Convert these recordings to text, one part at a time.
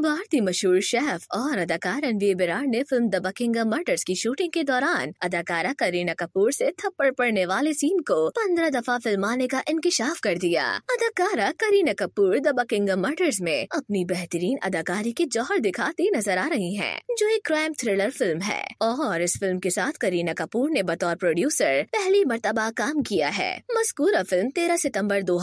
भारतीय मशहूर शेफ और अदाकार रणवीर बिरार ने फिल्म द बकिंगम मर्डर्स की शूटिंग के दौरान अदाकारा करीना कपूर से थप्पड़ पड़ने वाले सीन को पंद्रह दफा फिल्माने का इंकशाफ कर दिया अदाकारा Kareena Kapoor the Buckingham murders में अपनी बेहतरीन अदाकारी के जौहर दिखाती नजर आ रही है जो एक क्राइम थ्रिलर फिल्म है और इस फिल्म के साथ करीना कपूर ने बतौर प्रोड्यूसर पहली मरतबा काम किया है मस्कूरा फिल्म तेरह सितम्बर दो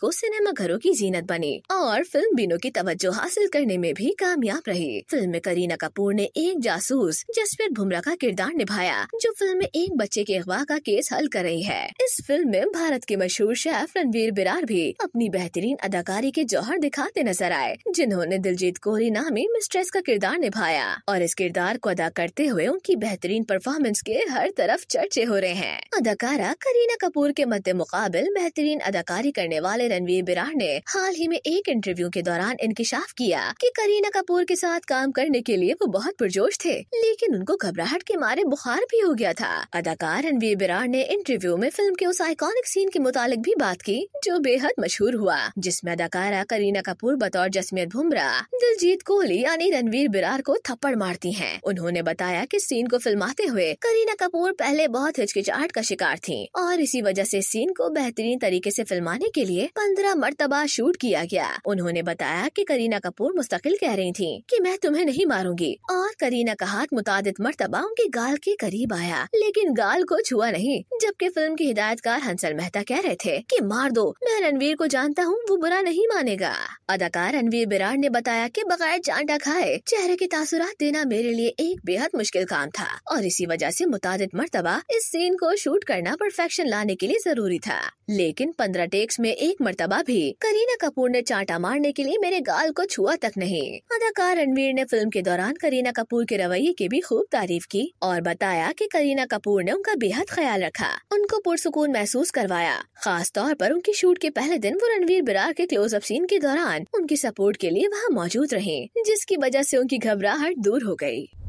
को सिनेमा घरों की जीनत बनी और फिल्म बिनों की तवज्जो हासिल करने करने में भी कामयाब रही फिल्म में करीना कपूर ने एक जासूस जसवीर बुमराह का किरदार निभाया जो फिल्म में एक बच्चे के अगवा का केस हल कर रही है इस फिल्म में भारत के मशहूर शेफ रणवीर बिरार भी अपनी बेहतरीन अदाकारी के जौहर दिखाते नजर आए जिन्होंने दिलजीत कोहरी नामी मिस्ट्रेस का किरदार निभाया और इस किरदार को अदा करते हुए उनकी बेहतरीन परफॉर्मेंस के हर तरफ चर्चे हो रहे हैं अदाकारा करीना कपूर के मद्दे मुकाबल बेहतरीन अदाकारी करने वाले रणवीर बिरार ने हाल ही में एक इंटरव्यू के दौरान इंकशाफ किया कि कि करीना कपूर के साथ काम करने के लिए वो बहुत पुरजोश थे लेकिन उनको घबराहट के मारे बुखार भी हो गया था अदाकार रणवीर बिरार ने इंटरव्यू में फिल्म के उस आइकॉनिक सीन के मुतालिक भी बात की जो बेहद मशहूर हुआ जिसमे अदाकारा करीना कपूर बतौर जसमियत बुमरा दिलजीत कोहली यानी रणवीर बिरार को थप्पड़ मारती है उन्होंने बताया की सीन को फिल्माते हुए करीना कपूर पहले बहुत हिचकिचाहट का शिकार थी और इसी वजह ऐसी सीन को बेहतरीन तरीके ऐसी फिल्माने के लिए पंद्रह मरतबा शूट किया गया उन्होंने बताया की करीना कपूर मुस्तक मुस्तकिल कह रही थी कि मैं तुम्हें नहीं मारूंगी और करीना का हाथ मुताद मरतबा उनके गाल के करीब आया लेकिन गाल को छुआ नहीं जबकि फिल्म के हिदायतकार हंसल मेहता कह रहे थे कि मार दो मैं रणवीर को जानता हूँ वो बुरा नहीं मानेगा अदाकार रणवीर बिराड़ ने बताया की बगैर चांटा खाए चेहरे के तासुरात देना मेरे लिए एक बेहद मुश्किल काम था और इसी वजह ऐसी मुताद मरतबा इस सीन को शूट करना परफेक्शन लाने के लिए जरूरी था लेकिन पंद्रह टेक्स में एक मरतबा भी करीना कपूर ने चांटा मारने के लिए मेरे गाल को छुआ तक नहीं नहीं अदाकार रणवीर ने फिल्म के दौरान करीना कपूर के रवैये की भी खूब तारीफ की और बताया कि करीना कपूर ने उनका बेहद ख्याल रखा उनको पुरसकून महसूस करवाया खास तौर पर उनकी शूट के पहले दिन वो रणवीर बिरार के अप सीन के दौरान उनकी सपोर्ट के लिए वहाँ मौजूद रहे जिसकी वजह ऐसी उनकी घबराहट दूर हो गयी